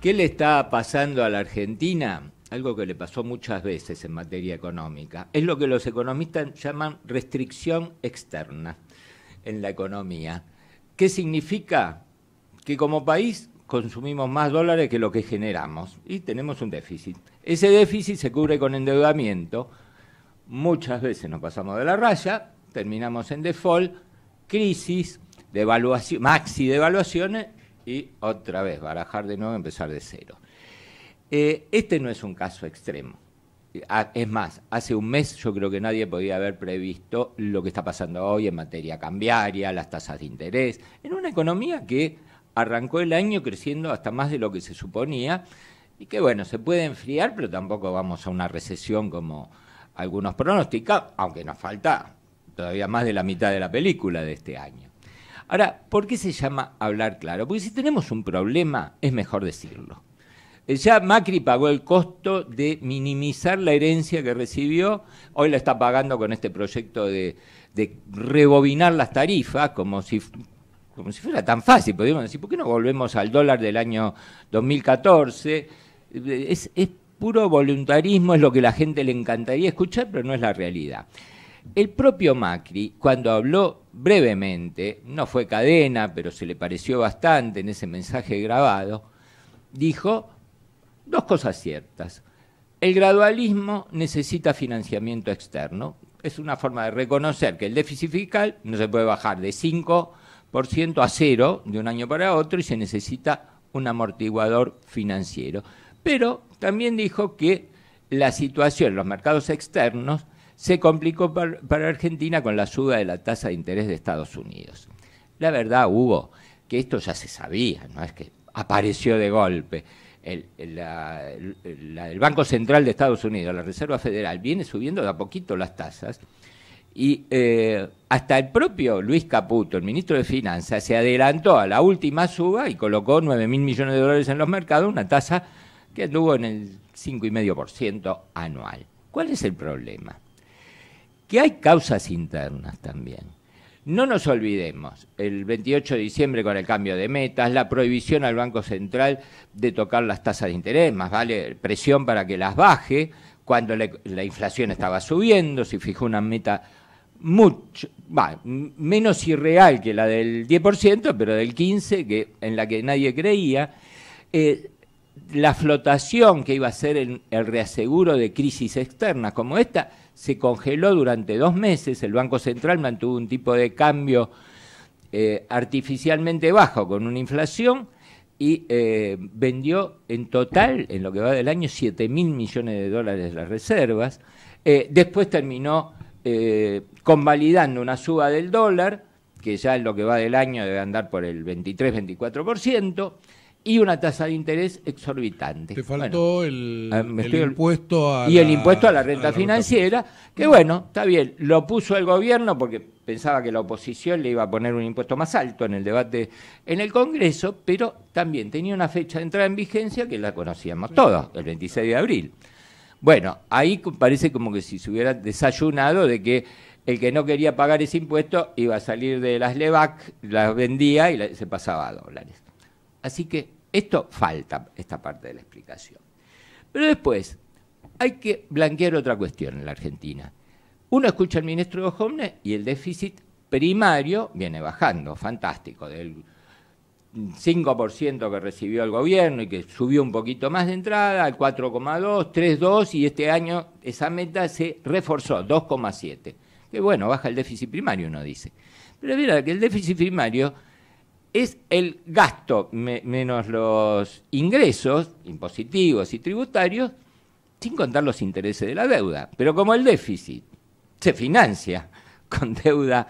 ¿Qué le está pasando a la Argentina? Algo que le pasó muchas veces en materia económica. Es lo que los economistas llaman restricción externa en la economía. ¿Qué significa? Que como país consumimos más dólares que lo que generamos y tenemos un déficit. Ese déficit se cubre con endeudamiento. Muchas veces nos pasamos de la raya, terminamos en default, crisis, devaluación, maxi devaluaciones y otra vez barajar de nuevo y empezar de cero. Eh, este no es un caso extremo. Ah, es más, hace un mes yo creo que nadie podía haber previsto lo que está pasando hoy en materia cambiaria, las tasas de interés, en una economía que arrancó el año creciendo hasta más de lo que se suponía y que bueno, se puede enfriar, pero tampoco vamos a una recesión como algunos pronostican, aunque nos falta todavía más de la mitad de la película de este año. Ahora, ¿por qué se llama hablar claro? Porque si tenemos un problema, es mejor decirlo. Eh, ya Macri pagó el costo de minimizar la herencia que recibió, hoy la está pagando con este proyecto de, rebobinar las tarifas, como si, como si fuera tan fácil, podríamos decir, ¿por qué no volvemos al dólar del año 2014? Eh, es, es puro voluntarismo, es lo que la gente le encantaría escuchar, pero no es la realidad. El propio Macri, cuando habló brevemente, no fue cadena, pero se le pareció bastante en ese mensaje grabado, dijo dos cosas ciertas. El gradualismo necesita financiamiento externo. Es una forma de reconocer que el déficit fiscal no se puede bajar de 5% a cero de un año para otro y se necesita un amortiguador financiero. Pero también dijo que la situación los mercados externos se complicó para Argentina con la suba de la tasa de interés de Estados Unidos. La verdad, Hugo, que esto ya se sabía, no es que apareció de golpe. El, Banco Central de Estados Unidos, la Reserva Federal, viene subiendo de a poquito las tasas y eh, hasta el propio Luis Caputo, el ministro de Finanzas, se adelantó a la última suba y colocó 9 mil millones de dólares en los mercados, una tasa que anduvo en el 5,5% anual. ¿Cuál es el problema? que hay causas internas también. No nos olvidemos, el 28 de diciembre con el cambio de metas, la prohibición al Banco Central de tocar las tasas de interés, más vale presión para que las baje, cuando la inflación estaba subiendo, se fijó una meta mucho, menos irreal que la del 10%, pero del 15%, que, en la que nadie creía. Eh, la flotación que iba a ser el reaseguro de crisis externas como esta se congeló durante dos meses, el Banco Central mantuvo un tipo de cambio eh, artificialmente bajo con una inflación y eh, vendió en total, en lo que va del año, 7 mil millones de dólares las reservas. Eh, después terminó convalidando una suba del dólar, que ya en lo que va del año debe andar por el 23-24% y una tasa de interés exorbitante. Te faltó el, ah, impuesto a y el impuesto a la renta financiera, que bueno, está bien, lo puso el gobierno porque pensaba que la oposición le iba a poner un impuesto más alto en el debate en el Congreso, pero también tenía una fecha de entrada en vigencia que la conocíamos todos, el 26 de abril. Bueno, ahí parece como que si se hubiera desayunado de que el que no quería pagar ese impuesto iba a salir de las LEVAC, las vendía y se pasaba a dólares. Así que esto falta, esta parte de la explicación. Pero después, hay que blanquear otra cuestión en la Argentina. Uno escucha al ministro de y el déficit primario viene bajando, fantástico, del 5% que recibió el gobierno y que subió un poquito más de entrada, al 4,2, 3,2 y este año esa meta se reforzó, 2,7. Que bueno, baja el déficit primario, uno dice. Pero mira que el déficit primario es el gasto menos los ingresos impositivos y tributarios, sin contar los intereses de la deuda. Pero como el déficit se financia con deuda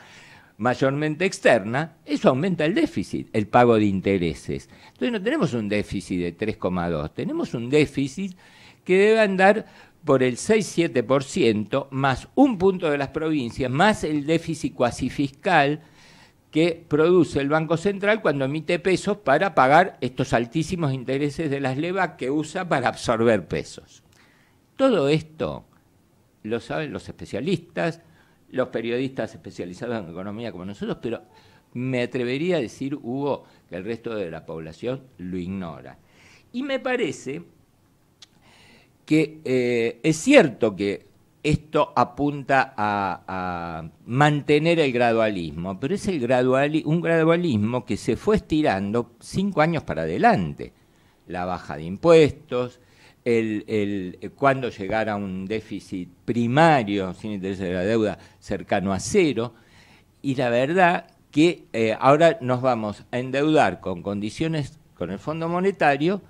mayormente externa, eso aumenta el déficit, el pago de intereses. Entonces no tenemos un déficit de 3,2, tenemos un déficit que debe andar por el 6-7% más un punto de las provincias, más el déficit cuasi fiscal, que produce el Banco Central cuando emite pesos para pagar estos altísimos intereses de las levas que usa para absorber pesos. Todo esto lo saben los especialistas, los periodistas especializados en economía como nosotros, pero me atrevería a decir, Hugo, que el resto de la población lo ignora. Y me parece que eh, es cierto que esto apunta a, mantener el gradualismo, pero es un gradualismo que se fue estirando cinco años para adelante. La baja de impuestos, el, cuando llegara un déficit primario sin interés de la deuda cercano a cero, y la verdad que eh, ahora nos vamos a endeudar con condiciones con el Fondo Monetario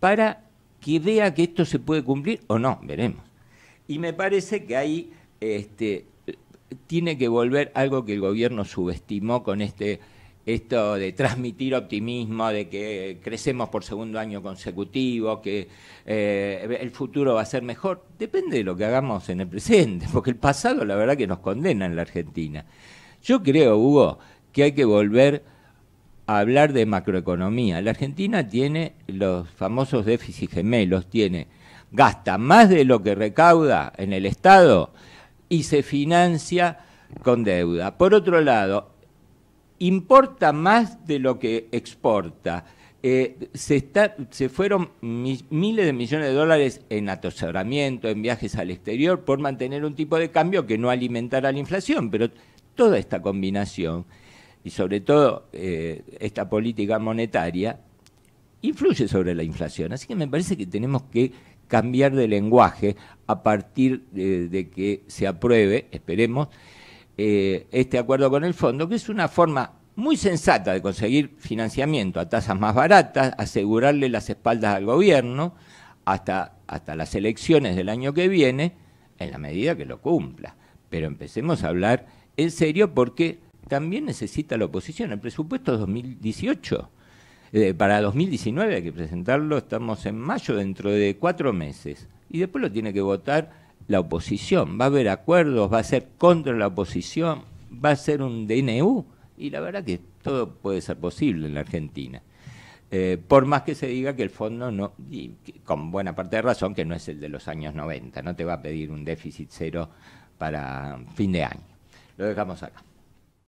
para que vea que esto se puede cumplir o no, veremos. Y me parece que ahí este, tiene que volver algo que el gobierno subestimó con este esto de transmitir optimismo, de que crecemos por segundo año consecutivo, que eh, el futuro va a ser mejor, depende de lo que hagamos en el presente, porque el pasado la verdad que nos condena en la Argentina. Yo creo, Hugo, que hay que volver hablar de macroeconomía. La Argentina tiene los famosos déficits gemelos, tiene gasta más de lo que recauda en el Estado y se financia con deuda. Por otro lado, importa más de lo que exporta. Eh, se, fueron miles de millones de dólares en atosoramiento, en viajes al exterior, por mantener un tipo de cambio que no alimentara la inflación, pero toda esta combinación y sobre todo eh, esta política monetaria, influye sobre la inflación. Así que me parece que tenemos que cambiar de lenguaje a partir eh, de, que se apruebe, esperemos, eh, este acuerdo con el fondo, que es una forma muy sensata de conseguir financiamiento a tasas más baratas, asegurarle las espaldas al gobierno hasta, hasta las elecciones del año que viene, en la medida que lo cumpla. Pero empecemos a hablar en serio porque también necesita la oposición. El presupuesto 2018, eh, para 2019 hay que presentarlo, estamos en mayo, dentro de cuatro meses. Y después lo tiene que votar la oposición. Va a haber acuerdos, va a ser contra la oposición, va a ser un DNU. Y la verdad que todo puede ser posible en la Argentina. Eh, por más que se diga que el fondo no, con buena parte de razón, que no es el de los años 90, no te va a pedir un déficit cero para fin de año. Lo dejamos acá.